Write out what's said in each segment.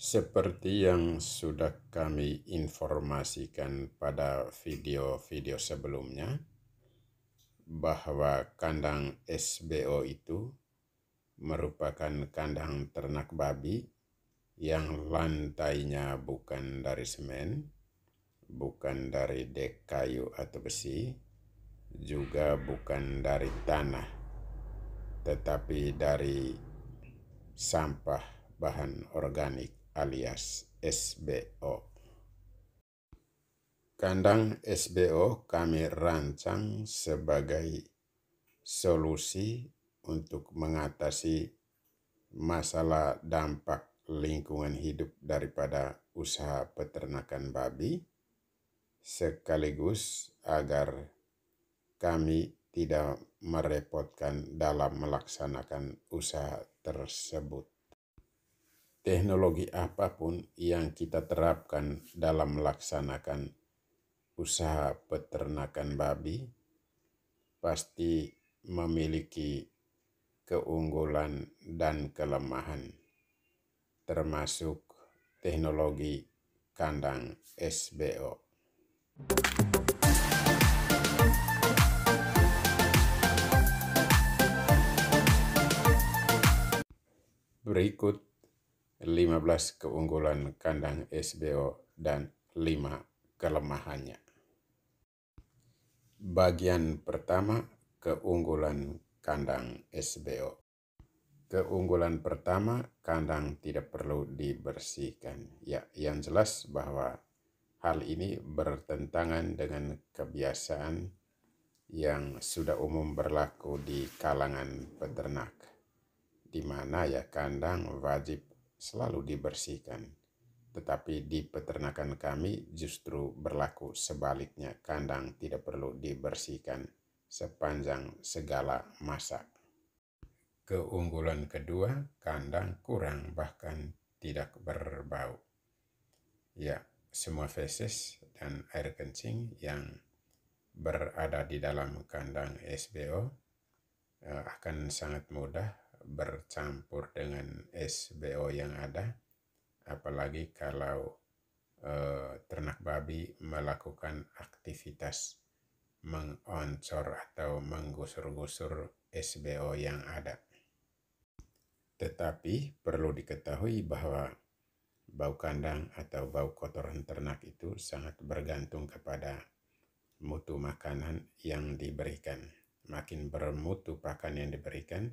Seperti yang sudah kami informasikan pada video-video sebelumnya, bahwa kandang SBO itu merupakan kandang ternak babi yang lantainya bukan dari semen, bukan dari dek kayu atau besi, juga bukan dari tanah, tetapi dari sampah bahan organik alias SBO. Kandang SBO kami rancang sebagai solusi untuk mengatasi masalah dampak lingkungan hidup daripada usaha peternakan babi, sekaligus agar kami tidak merepotkan dalam melaksanakan usaha tersebut teknologi apapun yang kita terapkan dalam melaksanakan usaha peternakan babi pasti memiliki keunggulan dan kelemahan, termasuk teknologi kandang SBO. Berikut 15 keunggulan kandang SBO dan 5 kelemahannya. Bagian pertama, keunggulan kandang SBO. Keunggulan pertama, kandang tidak perlu dibersihkan. Ya, yang jelas bahwa hal ini bertentangan dengan kebiasaan yang sudah umum berlaku di kalangan peternak, di mana ya kandang wajib selalu dibersihkan. Tetapi di peternakan kami justru berlaku sebaliknya, kandang tidak perlu dibersihkan sepanjang segala masa. Keunggulan kedua, kandang kurang bahkan tidak berbau. Ya, semua feses dan air kencing yang berada di dalam kandang SBO eh, akan sangat mudah bercampur dengan SBO yang ada, apalagi kalau eh, ternak babi melakukan aktivitas mengoncor atau menggusur-gusur SBO yang ada. Tetapi perlu diketahui bahwa bau kandang atau bau kotoran ternak itu sangat bergantung kepada mutu makanan yang diberikan. Makin bermutu pakan yang diberikan,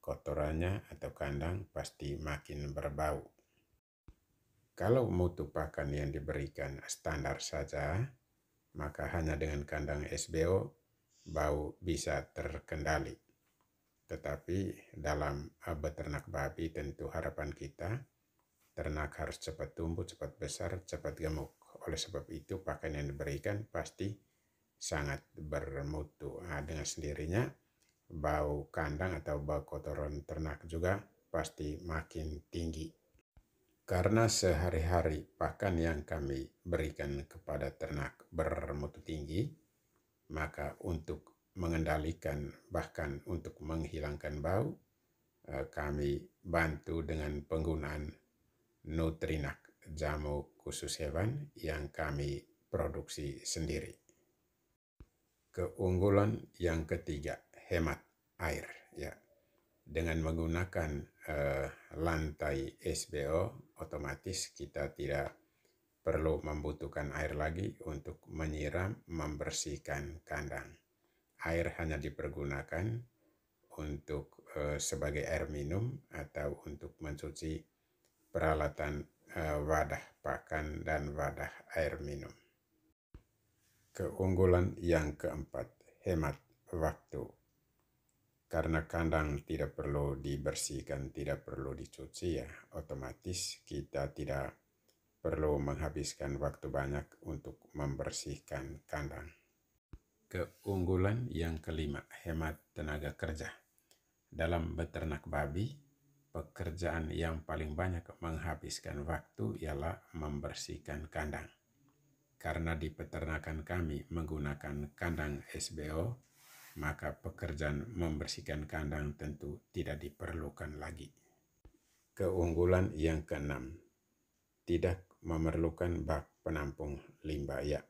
kotorannya atau kandang pasti makin berbau. Kalau mutu pakan yang diberikan standar saja, maka hanya dengan kandang SBO bau bisa terkendali. Tetapi dalam ternak babi tentu harapan kita ternak harus cepat tumbuh, cepat besar, cepat gemuk. Oleh sebab itu pakan yang diberikan pasti sangat bermutu. Nah, dengan sendirinya bau kandang atau bau kotoran ternak juga pasti makin tinggi. Karena sehari-hari pakan yang kami berikan kepada ternak bermutu tinggi, maka untuk mengendalikan bahkan untuk menghilangkan bau, eh, kami bantu dengan penggunaan Nutrinak, jamu khusus hewan yang kami produksi sendiri. Keunggulan yang ketiga, hemat air ya dengan menggunakan uh, lantai SBO otomatis kita tidak perlu membutuhkan air lagi untuk menyiram membersihkan kandang air hanya dipergunakan untuk uh, sebagai air minum atau untuk mencuci peralatan uh, wadah pakan dan wadah air minum keunggulan yang keempat hemat waktu karena kandang tidak perlu dibersihkan, tidak perlu dicuci ya, otomatis kita tidak perlu menghabiskan waktu banyak untuk membersihkan kandang. Keunggulan yang kelima, hemat tenaga kerja. Dalam beternak babi, pekerjaan yang paling banyak menghabiskan waktu ialah membersihkan kandang. Karena di peternakan kami menggunakan kandang SBO, maka pekerjaan membersihkan kandang tentu tidak diperlukan lagi. Keunggulan yang keenam, tidak memerlukan bak penampung limbah ya,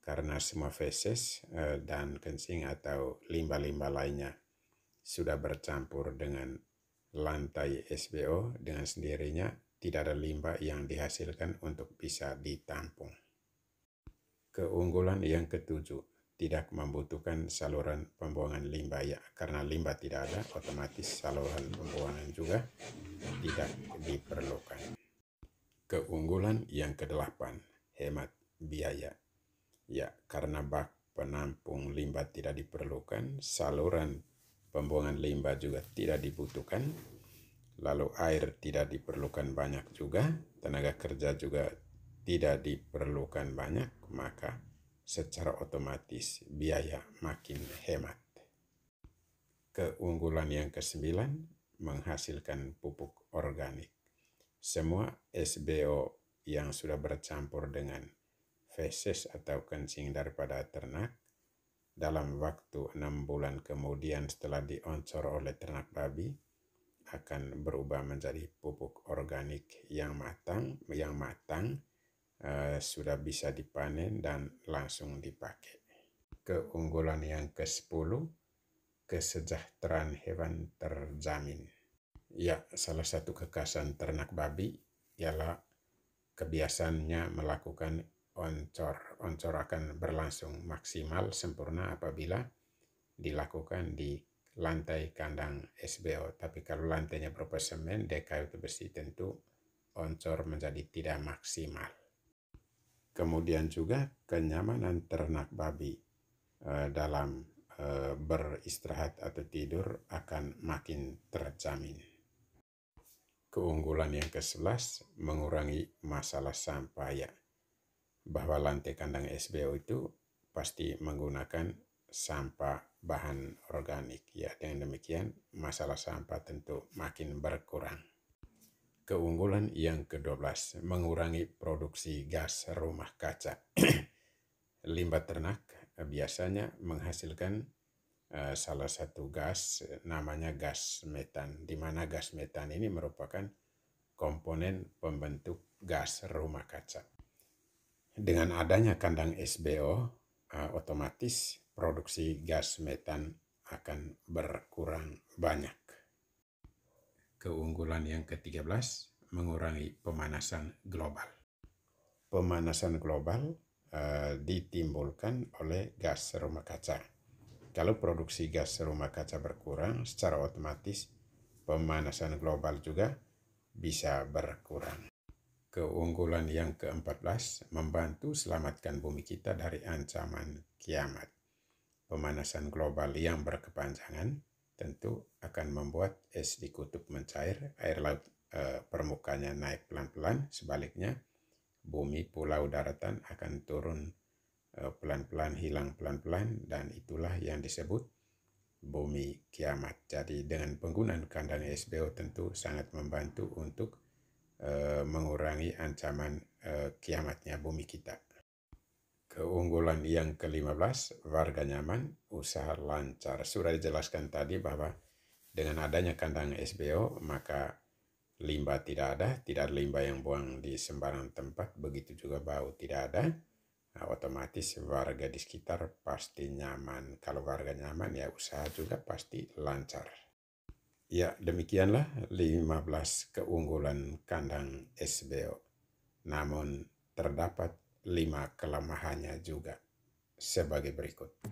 karena semua feses eh, dan kencing atau limbah-limbah lainnya sudah bercampur dengan lantai SBO dengan sendirinya tidak ada limbah yang dihasilkan untuk bisa ditampung. Keunggulan yang ketujuh, tidak membutuhkan saluran pembuangan limbah ya karena limbah tidak ada otomatis saluran pembuangan juga tidak diperlukan keunggulan yang kedelapan hemat biaya ya karena bak penampung limbah tidak diperlukan saluran pembuangan limbah juga tidak dibutuhkan lalu air tidak diperlukan banyak juga tenaga kerja juga tidak diperlukan banyak maka secara otomatis biaya makin hemat. Keunggulan yang kesembilan, menghasilkan pupuk organik. Semua SBO yang sudah bercampur dengan feses atau kencing daripada ternak dalam waktu enam bulan kemudian setelah dioncor oleh ternak babi akan berubah menjadi pupuk organik yang matang yang matang Eh, sudah bisa dipanen dan langsung dipakai. Keunggulan yang ke-10, kesejahteraan hewan terjamin. Ya, salah satu kekasan ternak babi ialah kebiasaannya melakukan oncor. Oncor akan berlangsung maksimal sempurna apabila dilakukan di lantai kandang SBO. Tapi kalau lantainya berupa semen, itu besi tentu oncor menjadi tidak maksimal kemudian juga kenyamanan ternak babi eh, dalam eh, beristirahat atau tidur akan makin terjamin. Keunggulan yang ke-11 mengurangi masalah sampah ya. Bahwa lantai kandang SBO itu pasti menggunakan sampah bahan organik ya. Dengan demikian masalah sampah tentu makin berkurang. Keunggulan yang ke-12, mengurangi produksi gas rumah kaca. Limbah ternak eh, biasanya menghasilkan uh, salah satu gas namanya gas metan, di mana gas metan ini merupakan komponen pembentuk gas rumah kaca. Dengan adanya kandang SBO, uh, eh, otomatis produksi gas metan akan berkurang banyak. Keunggulan yang ke-13, mengurangi pemanasan global. Pemanasan global uh, ditimbulkan oleh gas rumah kaca. Kalau produksi gas rumah kaca berkurang, secara otomatis pemanasan global juga bisa berkurang. Keunggulan yang ke-14 membantu selamatkan bumi kita dari ancaman kiamat. Pemanasan global yang berkepanjangan tentu akan membuat es di kutub mencair, air laut e, permukaannya naik pelan-pelan, sebaliknya bumi pulau daratan akan turun eh, pelan-pelan, hilang pelan-pelan, dan itulah yang disebut bumi kiamat. Jadi dengan penggunaan kandang SBO tentu sangat membantu untuk e, mengurangi ancaman e, kiamatnya bumi kita keunggulan yang ke-15, warga nyaman, usaha lancar. Sudah dijelaskan tadi bahwa dengan adanya kandang SBO, maka limbah tidak ada, tidak ada limbah yang buang di sembarang tempat, begitu juga bau tidak ada. Nah, otomatis warga di sekitar pasti nyaman. Kalau warga nyaman ya usaha juga pasti lancar. Ya, demikianlah 15 keunggulan kandang SBO. Namun terdapat lima kelemahannya juga sebagai berikut.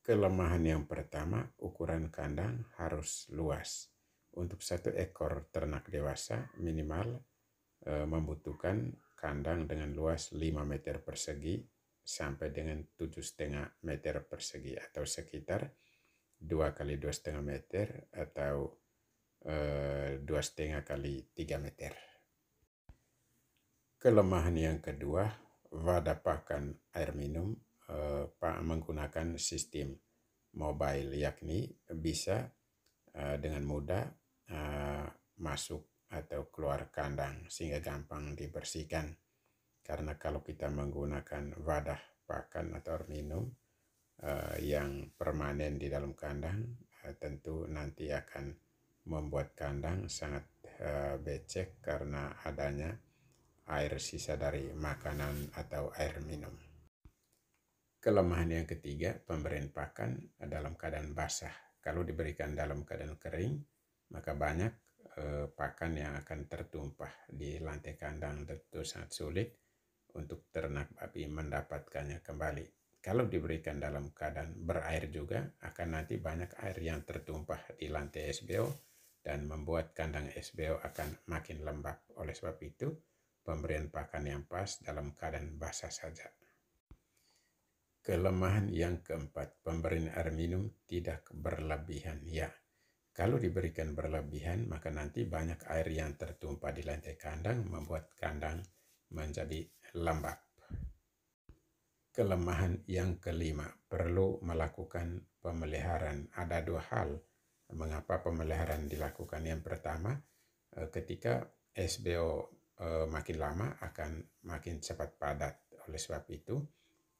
Kelemahan yang pertama, ukuran kandang harus luas. Untuk satu ekor ternak dewasa minimal e, membutuhkan kandang dengan luas 5 meter persegi sampai dengan 7,5 meter persegi atau sekitar dua kali dua setengah meter atau eh, dua setengah kali tiga meter. Kelemahan yang kedua, wadah pakan air minum eh, pak menggunakan sistem mobile yakni bisa eh, dengan mudah masuk atau keluar kandang sehingga gampang dibersihkan. Karena kalau kita menggunakan wadah pakan atau air minum uh, yang permanen di dalam kandang uh, tentu nanti akan membuat kandang sangat uh, becek karena adanya air sisa dari makanan atau air minum. Kelemahan yang ketiga, pemberian pakan dalam keadaan basah. Kalau diberikan dalam keadaan kering, maka banyak eh, pakan yang akan tertumpah di lantai kandang. Tentu sangat sulit untuk ternak babi mendapatkannya kembali kalau diberikan dalam keadaan berair juga akan nanti banyak air yang tertumpah di lantai SBO dan membuat kandang SBO akan makin lembab. Oleh sebab itu, pemberian pakan yang pas dalam keadaan basah saja. Kelemahan yang keempat, pemberian air minum tidak berlebihan. Ya, kalau diberikan berlebihan, maka nanti banyak air yang tertumpah di lantai kandang membuat kandang menjadi lembab kelemahan yang kelima, perlu melakukan pemeliharaan. Ada dua hal mengapa pemeliharaan dilakukan. Yang pertama, eh, ketika SBO eh, makin lama akan makin cepat padat. Oleh sebab itu,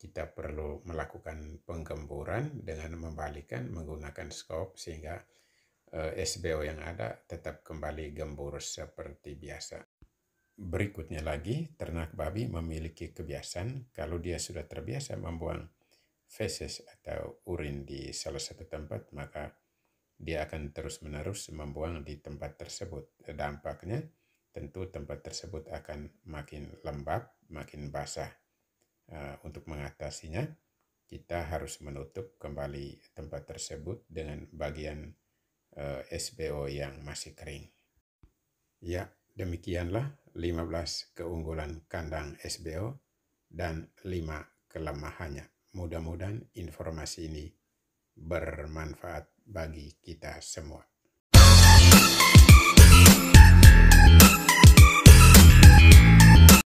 kita perlu melakukan penggemburan dengan membalikan menggunakan skop sehingga eh, SBO yang ada tetap kembali gembur seperti biasa. Berikutnya lagi, ternak babi memiliki kebiasaan kalau dia sudah terbiasa membuang feses atau urin di salah satu tempat, maka dia akan terus-menerus membuang di tempat tersebut. Dampaknya, tentu tempat tersebut akan makin lembab, makin basah. Eh, untuk mengatasinya, kita harus menutup kembali tempat tersebut dengan bagian eh, SBO yang masih kering. Ya, demikianlah 15 keunggulan kandang SBO, dan 5 kelemahannya. Mudah-mudahan informasi ini bermanfaat bagi kita semua.